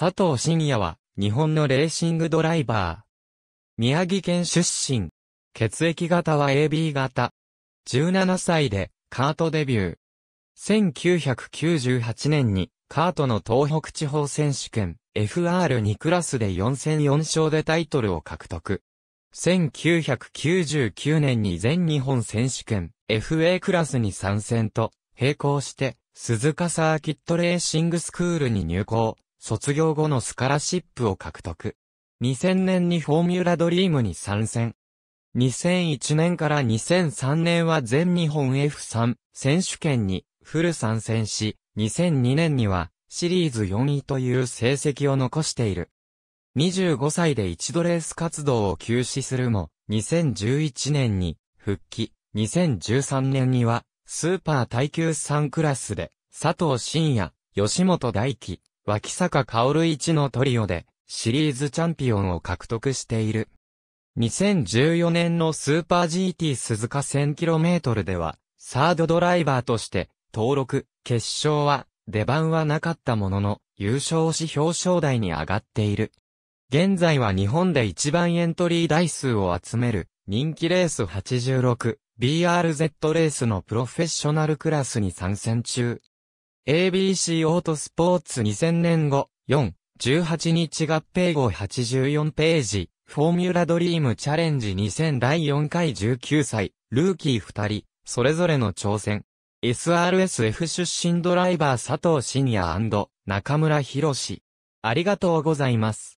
佐藤信也は、日本のレーシングドライバー。宮城県出身。血液型は AB 型。17歳で、カートデビュー。1998年に、カートの東北地方選手権、FR2 クラスで4戦4勝でタイトルを獲得。1999年に全日本選手権、FA クラスに参戦と、並行して、鈴鹿サーキットレーシングスクールに入校。卒業後のスカラシップを獲得。2000年にフォーミュラドリームに参戦。2001年から2003年は全日本 F3 選手権にフル参戦し、2002年にはシリーズ4位という成績を残している。25歳で一度レース活動を休止するも、2011年に復帰、2013年にはスーパー耐久3クラスで佐藤慎也、吉本大輝、脇坂薫一のトリオで、シリーズチャンピオンを獲得している。2014年のスーパー GT 鈴鹿 1000km では、サードドライバーとして、登録、決勝は、出番はなかったものの、優勝し表彰台に上がっている。現在は日本で一番エントリー台数を集める、人気レース 86BRZ レースのプロフェッショナルクラスに参戦中。ABC オートスポーツ2000年後、4、18日合併後84ページ、フォーミュラドリームチャレンジ2000第4回19歳、ルーキー2人、それぞれの挑戦。SRSF 出身ドライバー佐藤信也中村博士。ありがとうございます。